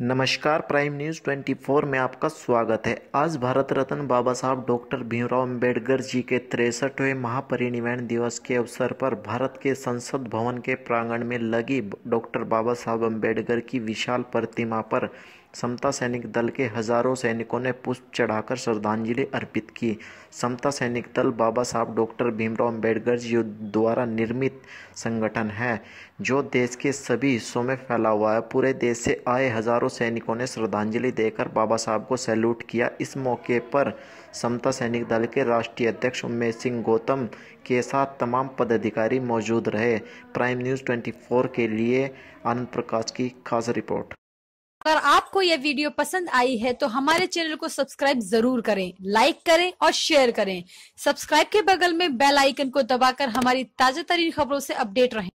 नमस्कार prime news 24 में आपका स्वागत है आज भारत रत्न बाबा साहब डॉक्टर भीमराव अंबेडकर जी के तिरसठवें महापरिनिर्वाण दिवस के अवसर पर भारत के संसद भवन के प्रांगण में लगी डॉक्टर बाबा साहब अंबेडकर की विशाल प्रतिमा पर समता सैनिक दल के हजारों सैनिकों ने पुष्प चढ़ाकर श्रद्धांजलि अर्पित की समता सैनिक दल बाबा साहब डॉक्टर भीमराव अम्बेडकर जी द्वारा निर्मित संगठन है जो देश के सभी हिस्सों में फैला हुआ है पूरे देश से आए हजारों सैनिकों ने श्रद्धांजलि देकर बाबा साहब को सैल्यूट किया इस मौके पर समता सैनिक दल के राष्ट्रीय अध्यक्ष उमेश सिंह गौतम के साथ तमाम पदाधिकारी मौजूद रहे प्राइम न्यूज़ ट्वेंटी के लिए आनंद प्रकाश की खास रिपोर्ट अगर आपको यह वीडियो पसंद आई है तो हमारे चैनल को सब्सक्राइब जरूर करें लाइक करें और शेयर करें सब्सक्राइब के बगल में बेल आइकन को दबाकर हमारी ताजा तरीन खबरों से अपडेट रहें